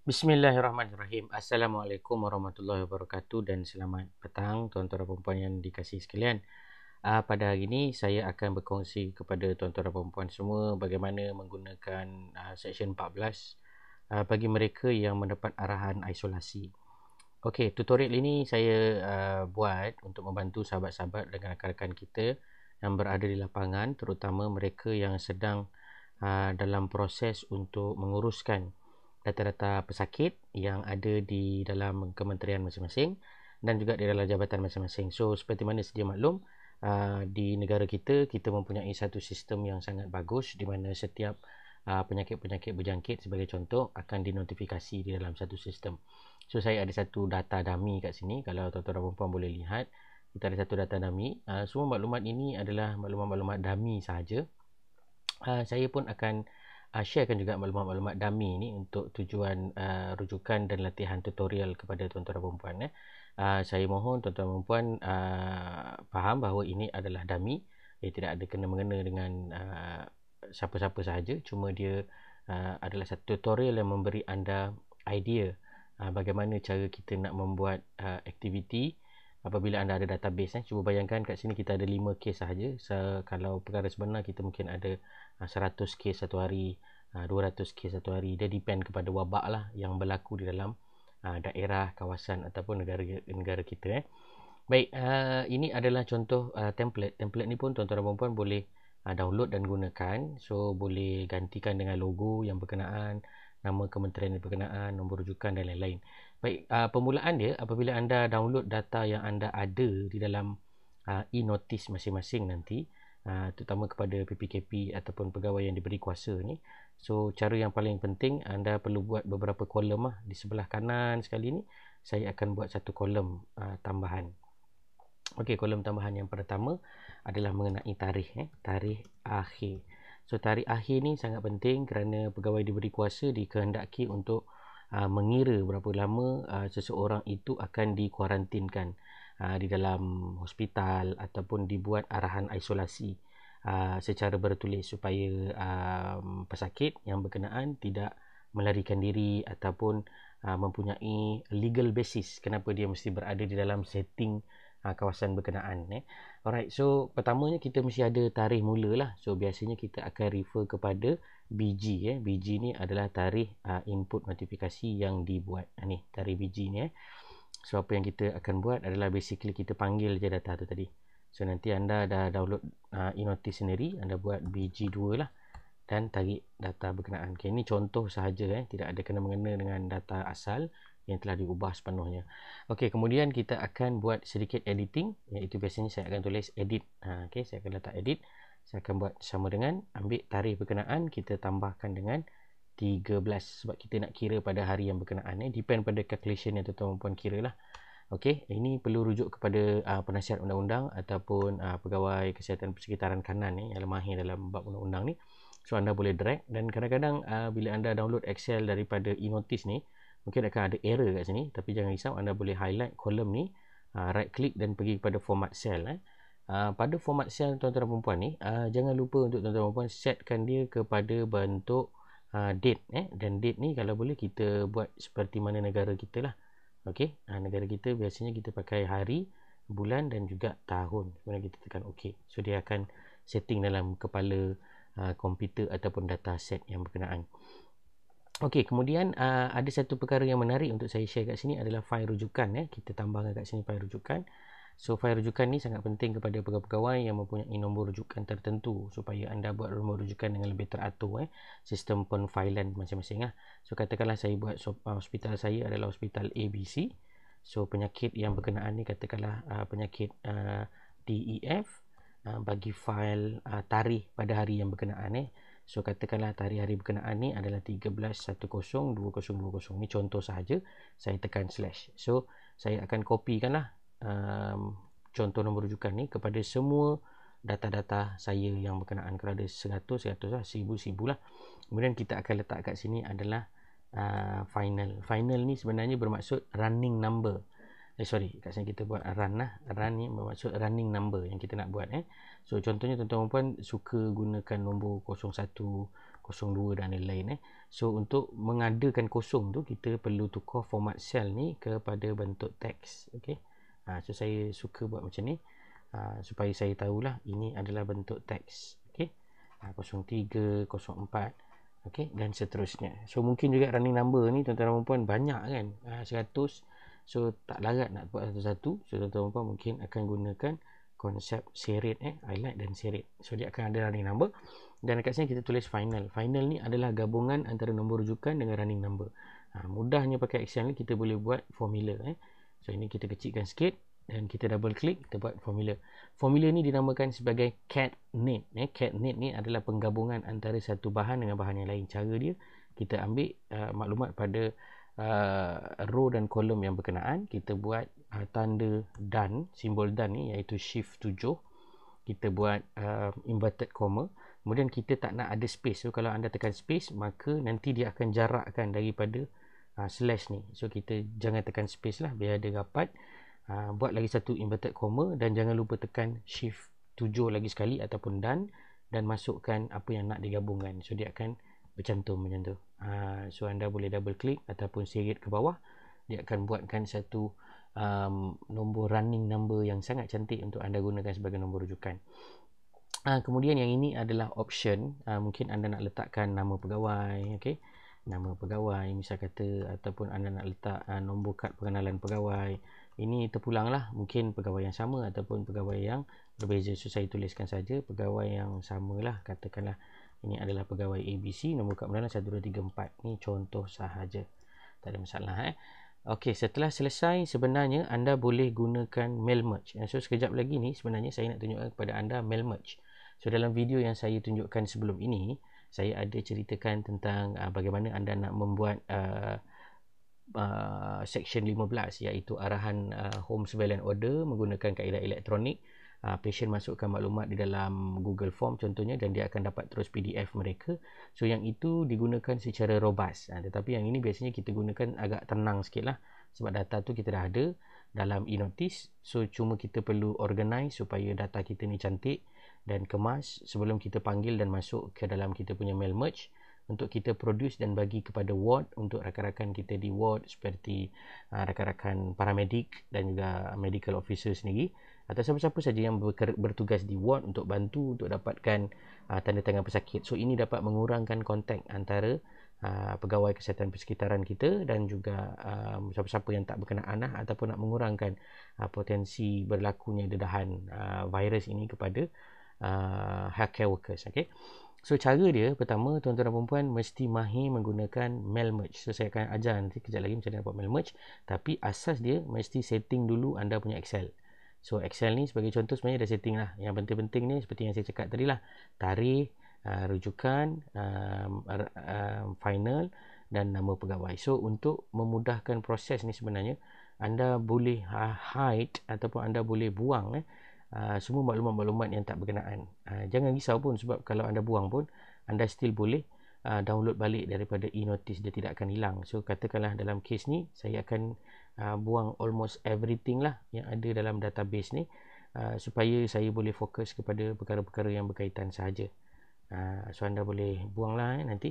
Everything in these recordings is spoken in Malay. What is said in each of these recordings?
Bismillahirrahmanirrahim. Assalamualaikum warahmatullahi wabarakatuh dan selamat petang tuan-tuan dan puan-puan yang dikasihi sekalian. Uh, pada hari ini saya akan berkongsi kepada tuan-tuan dan puan semua bagaimana menggunakan uh, section 14 uh, bagi mereka yang mendapat arahan isolasi. Okey, tutorial ini saya uh, buat untuk membantu sahabat-sahabat dan rakan-rakan kita yang berada di lapangan terutama mereka yang sedang uh, dalam proses untuk menguruskan data-data pesakit yang ada di dalam kementerian masing-masing dan juga di dalam jabatan masing-masing. So seperti mana sedia maklum uh, di negara kita kita mempunyai satu sistem yang sangat bagus di mana setiap uh, penyakit-penyakit berjangkit sebagai contoh akan dinotifikasi di dalam satu sistem. So saya ada satu data dami kat sini kalau tuan-tuan dan puan boleh lihat kita ada satu data dami. Uh, semua maklumat ini adalah maklumat-maklumat dami sahaja. saya pun akan uh, sharekan juga maklumat-maklumat dummy ni untuk tujuan uh, rujukan dan latihan tutorial kepada tuan-tuan dan puan eh. Uh, saya mohon tuan-tuan dan puan uh, faham bahawa ini adalah dummy. Ia tidak ada kena-mengena dengan uh, siapa-siapa sahaja. Cuma dia uh, adalah satu tutorial yang memberi anda idea uh, bagaimana cara kita nak membuat uh, aktiviti apabila anda ada database eh cuba bayangkan kat sini kita ada 5 kes sahaja so, kalau perkara sebenar kita mungkin ada 100 ah, kes satu hari 200 ah, kes satu hari dia depend kepada wabak lah yang berlaku di dalam ah, daerah kawasan ataupun negara negara kita eh baik ini adalah contoh template template ni pun tuan-tuan dan puan boleh download dan gunakan so boleh gantikan dengan logo yang berkenaan nama kementerian yang berkenaan nombor rujukan dan lain-lain Baik, uh, permulaan dia apabila anda download data yang anda ada di dalam uh, e-notice masing-masing nanti uh, terutama kepada PPKP ataupun pegawai yang diberi kuasa ni. So, cara yang paling penting anda perlu buat beberapa kolom lah. Di sebelah kanan sekali ni, saya akan buat satu kolom uh, tambahan. Okey, kolom tambahan yang pertama adalah mengenai tarikh. Eh? Tarikh akhir. So, tarikh akhir ni sangat penting kerana pegawai diberi kuasa dikehendaki untuk Ah, mengira berapa lama ah, seseorang itu akan dikuarantinkan ah, di dalam hospital ataupun dibuat arahan isolasi secara bertulis supaya pesakit yang berkenaan tidak melarikan diri ataupun mempunyai legal basis kenapa dia mesti berada di dalam setting kawasan berkenaan eh. alright so pertamanya kita mesti ada tarikh mula lah so biasanya kita akan refer kepada BG eh. BG ni adalah tarikh uh, input notifikasi yang dibuat uh, ni tarikh BG ni eh. so apa yang kita akan buat adalah basically kita panggil je data tu tadi so nanti anda dah download uh, e-notice sendiri anda buat BG2 lah dan tarik data berkenaan. Okay, ini contoh sahaja eh, tidak ada kena mengena dengan data asal yang telah diubah sepenuhnya. Okey, kemudian kita akan buat sedikit editing, iaitu biasanya saya akan tulis edit. Ha, okay, saya akan letak edit saya akan buat sama dengan ambil tarikh berkenaan kita tambahkan dengan 13 sebab kita nak kira pada hari yang berkenaan ni eh. depend pada calculation yang tuan-tuan puan kira lah Okey, ini perlu rujuk kepada uh, penasihat undang-undang ataupun uh, pegawai kesihatan persekitaran kanan ni yang mahir dalam bab undang-undang ni. So anda boleh drag dan kadang-kadang uh, bila anda download Excel daripada e-notice ni, mungkin akan ada error kat sini tapi jangan risau anda boleh highlight kolom ni, uh, right click dan pergi kepada format cell eh. Ah, pada format sel tuan-tuan dan puan ni uh, jangan lupa untuk tuan-tuan dan puan setkan dia kepada bentuk uh, date eh dan date ni kalau boleh kita buat seperti mana negara kita lah okay? uh, negara kita biasanya kita pakai hari bulan dan juga tahun kemudian kita tekan okey so dia akan setting dalam kepala uh, komputer ataupun data set yang berkenaan Okey, kemudian uh, ada satu perkara yang menarik untuk saya share kat sini adalah fail rujukan eh. Kita tambahkan kat sini fail rujukan. So, file rujukan ni sangat penting kepada pegawai-pegawai yang mempunyai nombor rujukan tertentu supaya anda buat nombor rujukan dengan lebih teratur eh. Sistem penfailan masing-masing lah. So, katakanlah saya buat so, uh, hospital saya adalah hospital ABC. So, penyakit yang berkenaan ni katakanlah uh, penyakit uh, DEF uh, bagi fail uh, tarikh pada hari yang berkenaan eh. So katakanlah tarikh-hari berkenaan ni adalah 13.10.2020. Ni contoh sahaja. Saya tekan slash. So saya akan copy kan lah um, contoh nombor rujukan ni kepada semua data-data saya yang berkenaan kerana 100, 100 lah, 1000, 1000 lah. Kemudian kita akan letak kat sini adalah uh, final. Final ni sebenarnya bermaksud running number. Eh, sorry, kat sini kita buat run lah. Run ni bermaksud running number yang kita nak buat. Eh. So, contohnya tuan-tuan dan puan suka gunakan nombor 01, 02 dan lain-lain. Eh. So, untuk mengadakan kosong tu, kita perlu tukar format cell ni kepada bentuk teks. Okay ha, so saya suka buat macam ni ha, supaya saya tahulah ini adalah bentuk teks ok ha, 03 04 Okey dan seterusnya. So mungkin juga running number ni tuan-tuan dan puan banyak kan? Ha, ah, 100. So tak larat nak buat satu-satu. So tuan-tuan dan puan mungkin akan gunakan konsep serit eh highlight dan serit. So dia akan ada running number dan dekat sini kita tulis final. Final ni adalah gabungan antara nombor rujukan dengan running number. Ha, mudahnya pakai Excel ni kita boleh buat formula eh. So ini kita kecilkan sikit dan kita double click kita buat formula. Formula ni dinamakan sebagai cat net. Eh, cat net ni adalah penggabungan antara satu bahan dengan bahan yang lain. Cara dia kita ambil uh, maklumat pada uh, row dan kolom yang berkenaan, kita buat uh, tanda dan, simbol dan ni iaitu shift 7. Kita buat uh, inverted comma. Kemudian kita tak nak ada space. So kalau anda tekan space, maka nanti dia akan jarakkan daripada Ah, slash ni so kita jangan tekan space lah biar ada rapat ha, buat lagi satu inverted comma dan jangan lupa tekan shift 7 lagi sekali ataupun done dan masukkan apa yang nak digabungkan so dia akan bercantum macam tu ha, so anda boleh double click ataupun seret ke bawah dia akan buatkan satu um, nombor running number yang sangat cantik untuk anda gunakan sebagai nombor rujukan ha, kemudian yang ini adalah option ha, mungkin anda nak letakkan nama pegawai okay? nama pegawai misal kata ataupun anda nak letak uh, nombor kad pengenalan pegawai ini terpulang lah mungkin pegawai yang sama ataupun pegawai yang berbeza so saya tuliskan saja pegawai yang samalah katakanlah ini adalah pegawai ABC nombor kad pengenalan 1234 ni contoh sahaja tak ada masalah eh Okey, setelah selesai sebenarnya anda boleh gunakan mail merge. Eh, so sekejap lagi ni sebenarnya saya nak tunjukkan kepada anda mail merge. So dalam video yang saya tunjukkan sebelum ini, saya ada ceritakan tentang uh, bagaimana anda nak membuat uh, uh, section 15 iaitu arahan uh, home surveillance order menggunakan kaedah elektronik uh, patient masukkan maklumat di dalam Google Form contohnya dan dia akan dapat terus PDF mereka so yang itu digunakan secara robust uh, tetapi yang ini biasanya kita gunakan agak tenang sikit lah sebab data tu kita dah ada dalam e-notice so cuma kita perlu organize supaya data kita ni cantik dan kemas sebelum kita panggil dan masuk ke dalam kita punya mail merge untuk kita produce dan bagi kepada ward untuk rakan-rakan kita di ward seperti uh, rakan-rakan paramedik dan juga medical officer sendiri atau siapa-siapa saja yang bertugas di ward untuk bantu untuk dapatkan uh, tanda tangan pesakit. So ini dapat mengurangkan kontak antara uh, pegawai kesihatan persekitaran kita dan juga uh, siapa-siapa yang tak berkenaan lah, ataupun nak mengurangkan uh, potensi berlakunya dedahan uh, virus ini kepada uh, healthcare workers okay so cara dia pertama tuan-tuan dan puan mesti mahir menggunakan mail merge so saya akan ajar nanti kejap lagi macam mana dapat mail merge tapi asas dia mesti setting dulu anda punya excel so excel ni sebagai contoh sebenarnya dah setting lah yang penting-penting ni seperti yang saya cakap tadi lah tarikh uh, rujukan um, uh, final dan nama pegawai so untuk memudahkan proses ni sebenarnya anda boleh ha-, hide ataupun anda boleh buang eh, Ah, semua maklumat-maklumat yang tak berkenaan. Uh, jangan risau pun sebab kalau anda buang pun anda still boleh uh, download balik daripada e-notice dia tidak akan hilang. So katakanlah dalam kes ni saya akan uh, buang almost everything lah yang ada dalam database ni uh, supaya saya boleh fokus kepada perkara-perkara yang berkaitan sahaja. Uh, so anda boleh buanglah eh, nanti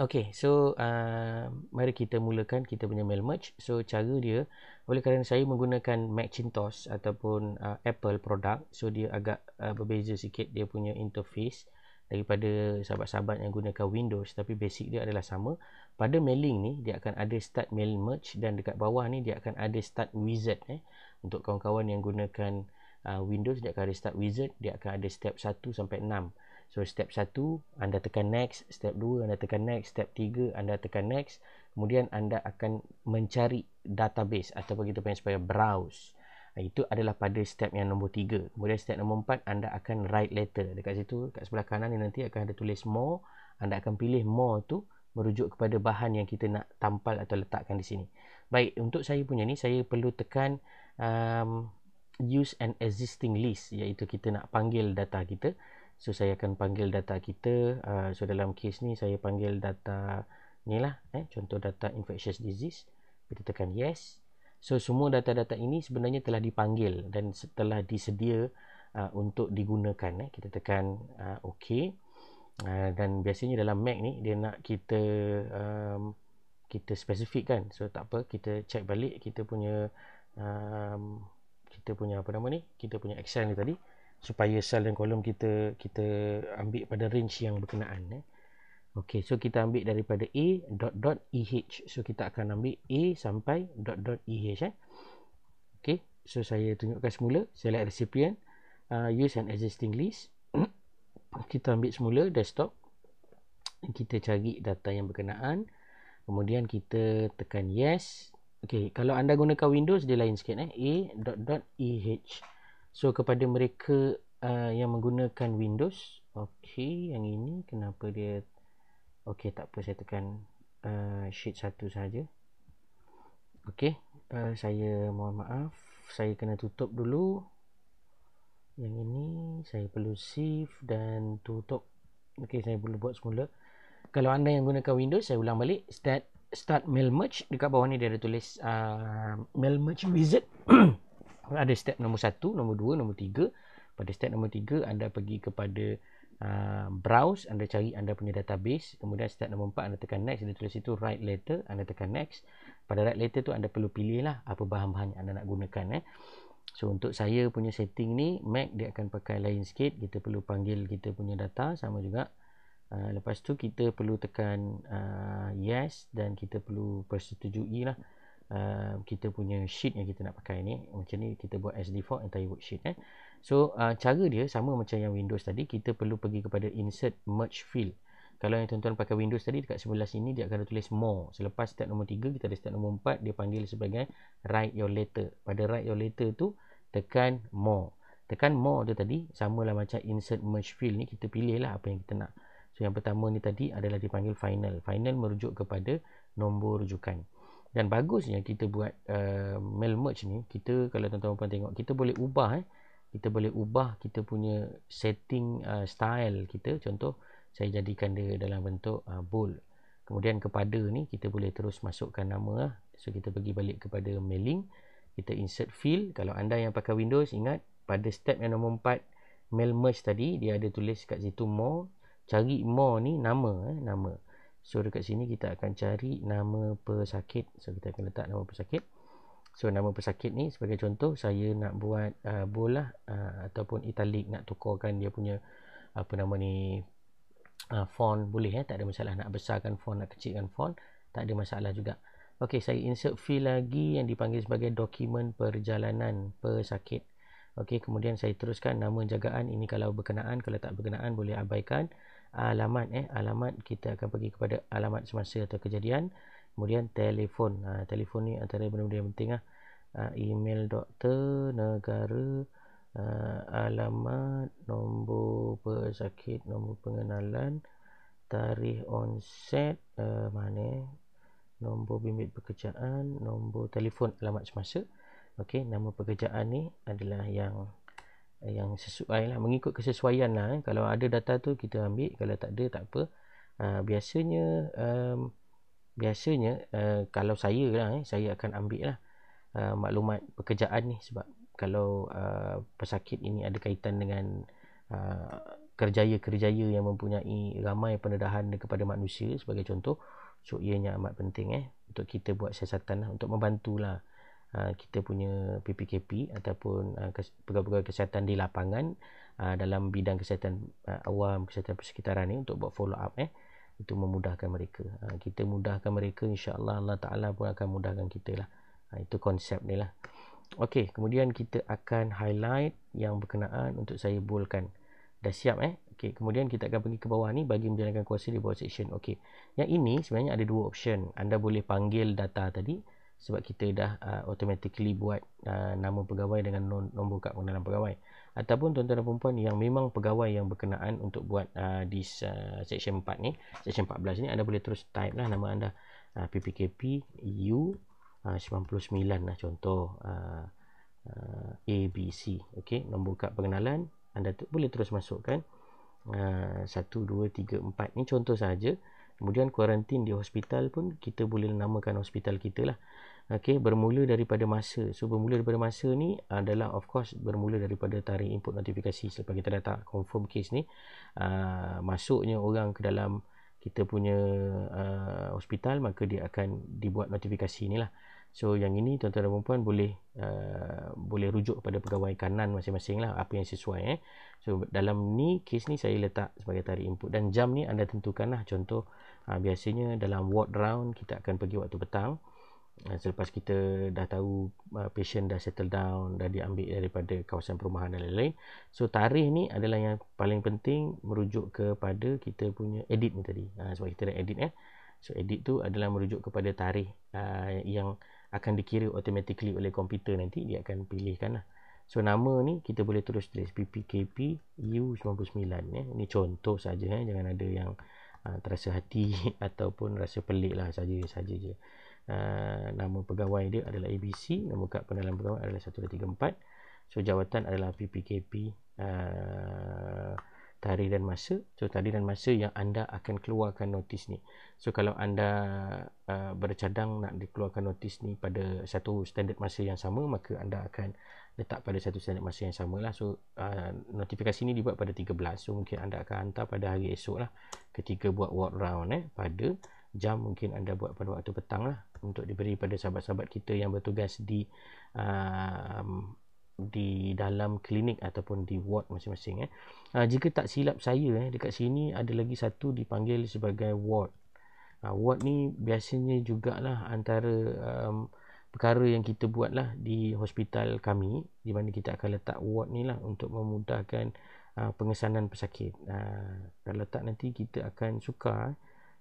Okay, so uh, mari kita mulakan kita punya mail merge. So cara dia, oleh kerana saya menggunakan Macintosh ataupun uh, Apple produk, so dia agak uh, berbeza sikit dia punya interface daripada sahabat-sahabat yang gunakan Windows tapi basic dia adalah sama. Pada mailing ni dia akan ada start mail merge dan dekat bawah ni dia akan ada start wizard eh. Untuk kawan-kawan yang gunakan uh, Windows dia akan ada start wizard, dia akan ada step 1 sampai 6. So step 1 anda tekan next, step 2 anda tekan next, step 3 anda tekan next. Kemudian anda akan mencari database ataupun kita panggil sebagai browse. Ha, itu adalah pada step yang nombor 3. Kemudian step nombor 4 anda akan write letter. Dekat situ dekat sebelah kanan ni nanti akan ada tulis more. Anda akan pilih more tu merujuk kepada bahan yang kita nak tampal atau letakkan di sini. Baik, untuk saya punya ni saya perlu tekan um, use an existing list iaitu kita nak panggil data kita. So saya akan panggil data kita uh, So dalam kes ni saya panggil data ni lah eh, Contoh data infectious disease Kita tekan yes So semua data-data ini sebenarnya telah dipanggil Dan setelah disedia uh, untuk digunakan eh. Kita tekan uh, ah, ok uh, Dan biasanya dalam Mac ni dia nak kita um, Kita spesifik kan So tak apa kita check balik kita punya um, Kita punya apa nama ni Kita punya Excel ni tadi supaya sel dan kolom kita kita ambil pada range yang berkenaan eh. Okey, so kita ambil daripada A dot dot EH. So kita akan ambil A sampai dot dot EH eh. Okey, so saya tunjukkan semula, select recipient, uh, use an existing list. kita ambil semula desktop. Kita cari data yang berkenaan. Kemudian kita tekan yes. Okey, kalau anda gunakan Windows dia lain sikit eh. A dot dot EH. So kepada mereka uh, yang menggunakan Windows, okey yang ini kenapa dia okey tak apa saya tekan uh, sheet satu saja. Okey, uh, saya mohon maaf, saya kena tutup dulu. Yang ini saya perlu save dan tutup. Okey, saya perlu buat semula. Kalau anda yang gunakan Windows, saya ulang balik start start mail merge dekat bawah ni dia ada tulis uh, mail merge wizard ada step nombor satu, nombor dua, nombor tiga. Pada step nombor tiga, anda pergi kepada uh, browse, anda cari anda punya database. Kemudian step nombor empat, anda tekan next, dia tulis itu write letter, anda tekan next. Pada write letter tu anda perlu pilihlah apa bahan-bahan yang anda nak gunakan eh. So untuk saya punya setting ni Mac dia akan pakai lain sikit. Kita perlu panggil kita punya data sama juga. Uh, lepas tu kita perlu tekan uh, yes dan kita perlu persetujui lah. Uh, kita punya sheet yang kita nak pakai ni macam ni kita buat as default entire worksheet eh so uh, cara dia sama macam yang windows tadi kita perlu pergi kepada insert merge field kalau yang tuan-tuan pakai windows tadi dekat sebelah sini dia akan tulis more selepas step nombor 3 kita ada step nombor 4 dia panggil sebagai write your letter pada write your letter tu tekan more tekan more tu tadi sama lah macam insert merge field ni kita pilih lah apa yang kita nak so yang pertama ni tadi adalah dipanggil final final merujuk kepada nombor rujukan dan bagusnya kita buat uh, mail merge ni, kita kalau tuan-tuan puan tengok, kita boleh ubah eh. Kita boleh ubah kita punya setting uh, style kita. Contoh, saya jadikan dia dalam bentuk uh, bold. Kemudian kepada ni, kita boleh terus masukkan nama lah. So, kita pergi balik kepada mailing. Kita insert field. Kalau anda yang pakai Windows, ingat pada step yang nombor 4, mail merge tadi, dia ada tulis kat situ more. Cari more ni nama. Eh, nama. So dekat sini kita akan cari nama pesakit. So kita akan letak nama pesakit. So nama pesakit ni sebagai contoh saya nak buat uh, bola uh, ataupun italic nak tukarkan dia punya apa nama ni uh, font boleh eh tak ada masalah nak besarkan font nak kecilkan font tak ada masalah juga. Okey saya insert fee lagi yang dipanggil sebagai dokumen perjalanan pesakit. Okey kemudian saya teruskan nama jagaan ini kalau berkenaan kalau tak berkenaan boleh abaikan alamat eh alamat kita akan pergi kepada alamat semasa atau kejadian kemudian telefon ha, telefon ni antara benda-benda yang penting lah ha, email doktor negara ha, alamat nombor pesakit nombor pengenalan tarikh onset uh, mana nombor bimbit pekerjaan nombor telefon alamat semasa okey nama pekerjaan ni adalah yang yang sesuai lah mengikut kesesuaian lah eh. kalau ada data tu kita ambil kalau tak ada tak apa ah, biasanya um, biasanya uh, kalau saya lah eh, saya akan ambil lah uh, maklumat pekerjaan ni sebab kalau uh, pesakit ini ada kaitan dengan uh, kerjaya-kerjaya yang mempunyai ramai pendedahan kepada manusia sebagai contoh so ianya amat penting eh untuk kita buat siasatan lah untuk membantulah lah Ah, kita punya PPKP ataupun ah, pegawai-pegawai kesihatan di lapangan ah, dalam bidang kesihatan awam, kesihatan persekitaran ni untuk buat follow up eh itu memudahkan mereka. Kita mudahkan mereka insya-Allah Allah Taala pun akan mudahkan kita lah. itu konsep ni lah. Okey, kemudian kita akan highlight yang berkenaan untuk saya bulkan. Dah siap eh? Okey, kemudian kita akan pergi ke bawah ni bagi menjalankan kuasa di bawah section. Okey. Yang ini sebenarnya ada dua option. Anda boleh panggil data tadi sebab kita dah uh, automatically buat uh, nama pegawai dengan nombor kad pengenalan pegawai ataupun tuan-tuan dan puan-puan yang memang pegawai yang berkenaan untuk buat di uh, uh, section 4 ni section 14 ni anda boleh terus type lah nama anda uh, PPKP U uh, 99 lah contoh uh, uh, ABC okey nombor kad pengenalan anda boleh terus masukkan uh, 1 2 3 4 ni contoh saja Kemudian kuarantin di hospital pun kita boleh namakan hospital kita lah. Okey, bermula daripada masa. So bermula daripada masa ni adalah of course bermula daripada tarikh input notifikasi selepas kita dah tak confirm case ni uh, masuknya orang ke dalam kita punya uh, hospital maka dia akan dibuat notifikasi ni lah. So yang ini tuan-tuan dan puan-puan boleh uh, boleh rujuk pada pegawai kanan masing-masing lah apa yang sesuai eh. So dalam ni case ni saya letak sebagai tarikh input dan jam ni anda tentukan lah contoh ha, biasanya dalam ward round kita akan pergi waktu petang ha, selepas kita dah tahu uh, patient dah settle down dah diambil daripada kawasan perumahan dan lain-lain so tarikh ni adalah yang paling penting merujuk kepada kita punya edit ni tadi ha, sebab kita dah edit eh so edit tu adalah merujuk kepada tarikh uh, yang akan dikira automatically oleh komputer nanti dia akan pilihkan lah So nama ni kita boleh terus tulis PPKP U99 Eh. Ini contoh saja eh. jangan ada yang Ah, terasa hati ataupun rasa pelik lah sahaja sahaja. je. Uh, nama pegawai dia adalah ABC, nama kad pendalaman pegawai adalah 134. So jawatan adalah PPKP uh, ah, tarikh dan masa. So tarikh dan masa yang anda akan keluarkan notis ni. So kalau anda uh, bercadang nak dikeluarkan notis ni pada satu standard masa yang sama maka anda akan letak pada satu standard masa yang sama lah so uh, notifikasi ni dibuat pada 13 so mungkin anda akan hantar pada hari esok lah ketika buat ward round eh pada jam mungkin anda buat pada waktu petang lah untuk diberi pada sahabat-sahabat kita yang bertugas di uh, di dalam klinik ataupun di ward masing-masing eh. Uh, jika tak silap saya eh dekat sini ada lagi satu dipanggil sebagai ward. Uh, ward ni biasanya jugalah antara um, perkara yang kita buat lah di hospital kami di mana kita akan letak ward ni lah untuk memudahkan uh, pengesanan pesakit uh, kalau tak nanti kita akan suka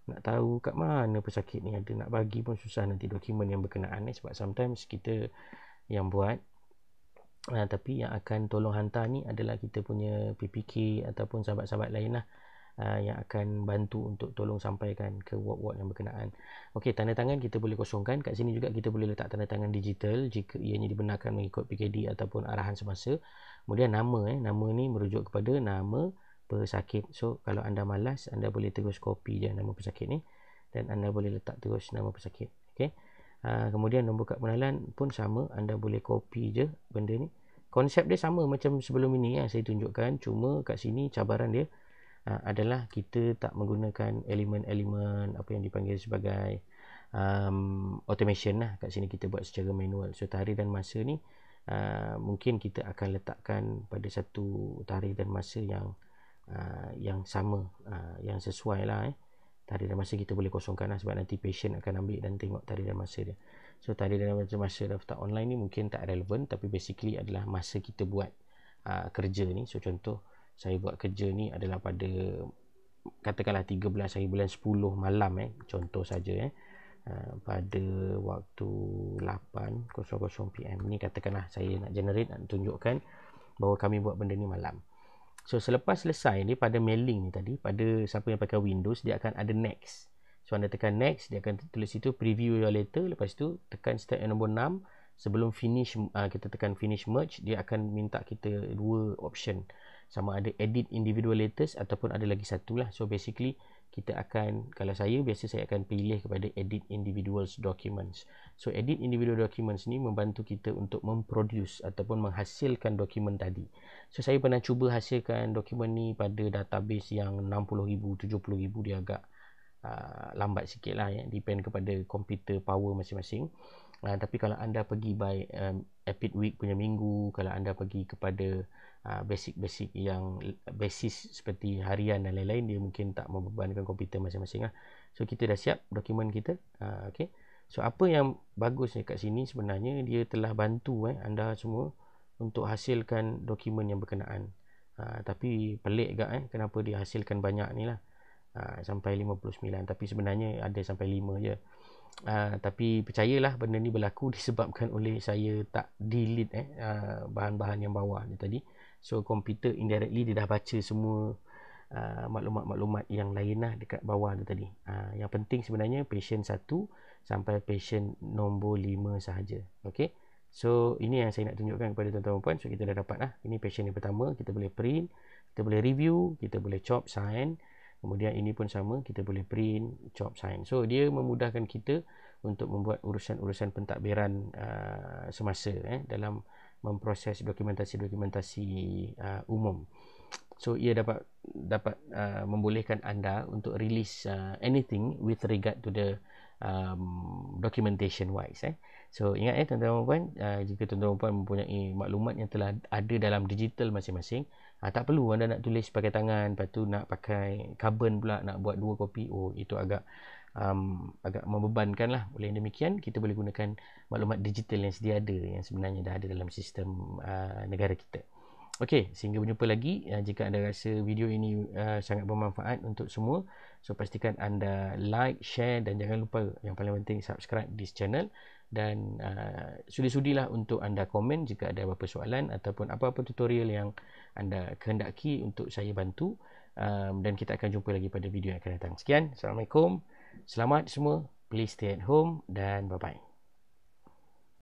nak tahu kat mana pesakit ni ada nak bagi pun susah nanti dokumen yang berkenaan ni sebab sometimes kita yang buat uh, tapi yang akan tolong hantar ni adalah kita punya PPK ataupun sahabat-sahabat lain lah Uh, yang akan bantu untuk tolong sampaikan ke ward-ward yang berkenaan. Okey, tanda tangan kita boleh kosongkan. Kat sini juga kita boleh letak tanda tangan digital jika ianya dibenarkan mengikut PKD ataupun arahan semasa. Kemudian nama eh, nama ni merujuk kepada nama pesakit. So, kalau anda malas, anda boleh terus copy je nama pesakit ni dan anda boleh letak terus nama pesakit. Okey. Uh, kemudian nombor kad pengenalan pun sama anda boleh copy je benda ni konsep dia sama macam sebelum ini yang eh, saya tunjukkan cuma kat sini cabaran dia uh, uh, adalah kita tak menggunakan elemen-elemen apa yang dipanggil sebagai um, automation lah kat sini kita buat secara manual so tarikh dan masa ni uh, mungkin kita akan letakkan pada satu tarikh dan masa yang uh, yang sama uh, yang sesuai lah eh tarikh dan masa kita boleh kosongkan lah sebab nanti patient akan ambil dan tengok tarikh dan masa dia so tarikh dan masa, masa daftar online ni mungkin tak relevan tapi basically adalah masa kita buat uh, kerja ni so contoh saya buat kerja ni adalah pada katakanlah 13 hari bulan 10 malam eh contoh saja eh uh, pada waktu 8.00 PM ni katakanlah saya nak generate nak tunjukkan bahawa kami buat benda ni malam so selepas selesai ni pada mailing ni tadi pada siapa yang pakai Windows dia akan ada next so anda tekan next dia akan tulis situ preview your letter lepas tu tekan step yang nombor 6 sebelum finish uh, kita tekan finish merge dia akan minta kita dua option sama ada edit individual letters ataupun ada lagi satu lah so basically kita akan kalau saya biasa saya akan pilih kepada edit individuals documents so edit individual documents ni membantu kita untuk memproduce ataupun menghasilkan dokumen tadi so saya pernah cuba hasilkan dokumen ni pada database yang 60,000 70,000 dia agak uh, lambat sikit lah ya depend kepada computer power masing-masing uh, tapi kalau anda pergi by um, epic week punya minggu kalau anda pergi kepada ah, basic-basic uh, yang basis seperti harian dan lain-lain dia mungkin tak membebankan komputer masing-masing lah. so kita dah siap dokumen kita uh, okay. so apa yang bagus kat sini sebenarnya dia telah bantu eh, anda semua untuk hasilkan dokumen yang berkenaan uh, tapi pelik juga eh, kenapa dia hasilkan banyak ni lah uh, sampai 59 tapi sebenarnya ada sampai 5 je uh, tapi percayalah benda ni berlaku disebabkan oleh saya tak delete eh uh, bahan-bahan yang bawah ni tadi so komputer indirectly dia dah baca semua uh, maklumat-maklumat yang lain lah dekat bawah tu tadi uh, yang penting sebenarnya patient satu sampai patient nombor lima sahaja ok so ini yang saya nak tunjukkan kepada tuan-tuan puan so kita dah dapat lah ini patient yang pertama kita boleh print kita boleh review kita boleh chop sign Kemudian ini pun sama, kita boleh print, chop, sign. So, dia memudahkan kita untuk membuat urusan-urusan pentadbiran uh, semasa eh, dalam memproses dokumentasi-dokumentasi uh, umum. So, ia dapat dapat uh, membolehkan anda untuk release uh, anything with regard to the um, documentation wise eh. So ingat ya eh, tuan-tuan dan puan, uh, jika tuan-tuan dan puan mempunyai maklumat yang telah ada dalam digital masing-masing, uh, tak perlu anda nak tulis pakai tangan, lepas tu nak pakai carbon pula nak buat dua kopi, oh itu agak um, agak membebankan lah. Oleh demikian, kita boleh gunakan maklumat digital yang sedia ada, yang sebenarnya dah ada dalam sistem uh, negara kita. Okey, sehingga berjumpa lagi. Uh, jika anda rasa video ini uh, sangat bermanfaat untuk semua, So pastikan anda like, share dan jangan lupa yang paling penting subscribe this channel dan uh, sudi-sudilah untuk anda komen jika ada apa-apa soalan ataupun apa-apa tutorial yang anda kehendaki untuk saya bantu um, dan kita akan jumpa lagi pada video yang akan datang. Sekian, Assalamualaikum. Selamat semua. Please stay at home dan bye-bye.